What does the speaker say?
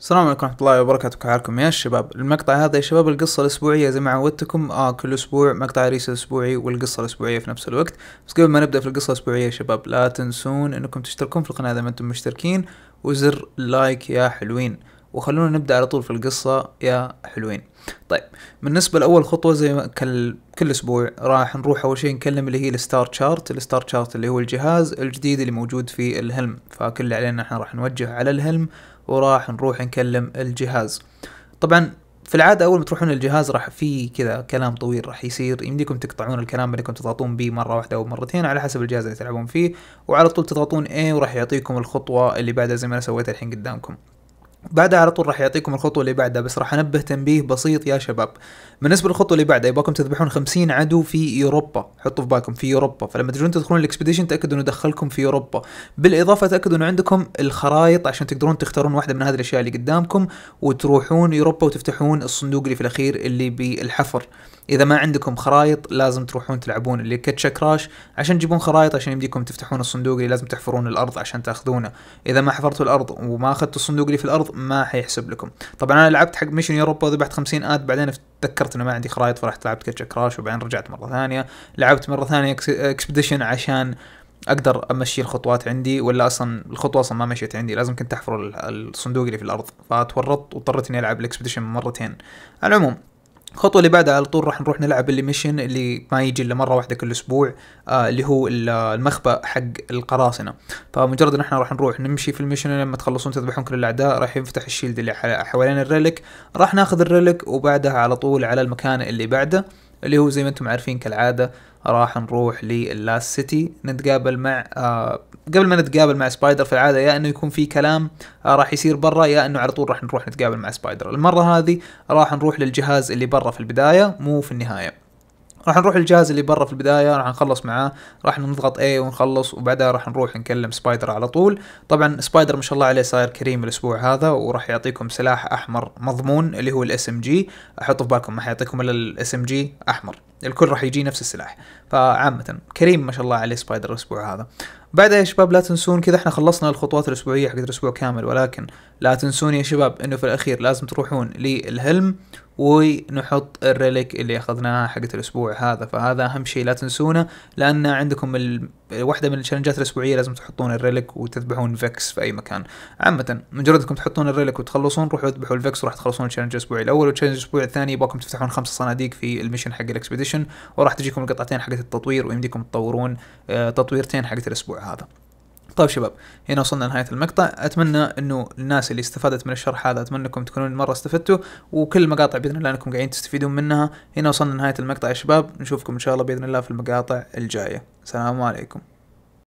السلام عليكم ورحمة الله وبركاته كيف حالكم يا شباب المقطع هذا يا شباب القصة الأسبوعية زي ما عودتكم آه كل أسبوع مقطع ريس الأسبوعي والقصة الأسبوعية في نفس الوقت بس قبل ما نبدأ في القصة الأسبوعية يا شباب لا تنسون أنكم تشتركون في القناة إذا ما أنتم مشتركين وزر لايك يا حلوين وخلونا نبدا على طول في القصه يا حلوين طيب بالنسبه لاول خطوه زي ما كل كل اسبوع راح نروح اول شيء نكلم اللي هي الستار تشارت الستار تشارت اللي هو الجهاز الجديد اللي موجود في الهلم فكل اللي علينا احنا راح نوجه على الهلم وراح نروح نكلم الجهاز طبعا في العادة أول ما تروحون الجهاز راح في كذا كلام طويل راح يصير يمديكم تقطعون الكلام اللي تضغطون به مرة واحدة أو مرتين على حسب الجهاز اللي تلعبون فيه وعلى طول تضغطون A وراح يعطيكم الخطوة اللي بعدها زي ما أنا سويتها الحين قدامكم بعدها على طول راح يعطيكم الخطوة اللي بعدها بس راح انبه تنبيه بسيط يا شباب. بالنسبة للخطوة اللي بعدها يبغاكم تذبحون 50 عدو في يوروبا، حطوا في بالكم في يوروبا، فلما تجون تدخلون الاكسبيديشن تاكدوا انه دخلكم في يوروبا، بالاضافة تاكدوا انه عندكم الخرائط عشان تقدرون تختارون واحدة من هذه الاشياء اللي قدامكم وتروحون يوروبا وتفتحون الصندوق اللي في الاخير اللي بالحفر. اذا ما عندكم خرائط لازم تروحون تلعبون اللي كاتشا كراش عشان تجيبون خرائط عشان يمديكم تفتحون الصندوق اللي لازم تحفرون الارض عشان تاخذونه، اذا ما حفرتوا الارض وما اخذتوا الصندوق اللي في الارض ما حيحسب لكم طبعا انا لعبت حق ميشن يوروبا وذبحت 50 اد بعدين تذكرت انه ما عندي خرائط فرحت لعبت كاتش كراش وبعدين رجعت مره ثانيه لعبت مره ثانيه اكسبيديشن عشان اقدر امشي الخطوات عندي ولا اصلا الخطوه اصلا ما مشيت عندي لازم كنت احفر الصندوق اللي في الارض فتورطت واضطريت اني العب الاكسبيديشن مرتين على العموم الخطوه اللي بعدها على طول راح نروح نلعب اللي ميشن اللي ما يجي الا مره واحده كل اسبوع آه اللي هو المخبأ حق القراصنه فمجرد ان احنا راح نروح نمشي في الميشن لما تخلصون تذبحون كل الاعداء راح يفتح الشيلد اللي حوالين الريلك راح ناخذ الريلك وبعدها على طول على المكان اللي بعده اللي هو زي ما انتم عارفين كالعاده راح نروح لللاست سيتي نتقابل مع آه قبل ما نتقابل مع سبايدر في العاده يا انه يكون في كلام آه راح يصير برا يا انه على طول راح نروح نتقابل مع سبايدر المره هذه راح نروح للجهاز اللي برا في البدايه مو في النهايه راح نروح الجهاز اللي برا في البدايه راح نخلص معاه راح نضغط اي ونخلص وبعدها راح نروح نكلم سبايدر على طول طبعا سبايدر ما شاء الله عليه صاير كريم الاسبوع هذا وراح يعطيكم سلاح احمر مضمون اللي هو الاس ام جي احطوا في بالكم ما حيعطيكم الا الاس ام جي احمر الكل راح يجي نفس السلاح فعامة كريم ما شاء الله عليه سبايدر الاسبوع هذا بعدها يا شباب لا تنسون كذا احنا خلصنا الخطوات الاسبوعية حقت الاسبوع كامل ولكن لا تنسون يا شباب انه في الاخير لازم تروحون للهلم ونحط الريليك اللي اخذناها حقت الاسبوع هذا فهذا اهم شيء لا تنسونه لان عندكم ال... واحده من التشالنجات الاسبوعيه لازم تحطون الريليك وتذبحون فيكس في اي مكان عامه مجرد انكم تحطون الريليك وتخلصون روحوا اذبحوا الفيكس وراح تخلصون الشنج الاسبوعي الاول والتشالنج الاسبوعي الثاني يبغاكم تفتحون خمس صناديق في المشن حق الاكسبيديشن وراح تجيكم القطعتين حقت التطوير ويمديكم تطورون آه، تطويرتين حقت الاسبوع هذا طيب شباب هنا وصلنا لنهاية المقطع أتمنى أنه الناس اللي استفادت من الشرح هذا أتمنى أنكم تكونون مرة استفدتوا وكل المقاطع بإذن الله أنكم قاعدين تستفيدون منها هنا وصلنا لنهاية المقطع يا شباب نشوفكم إن شاء الله بإذن الله في المقاطع الجاية السلام عليكم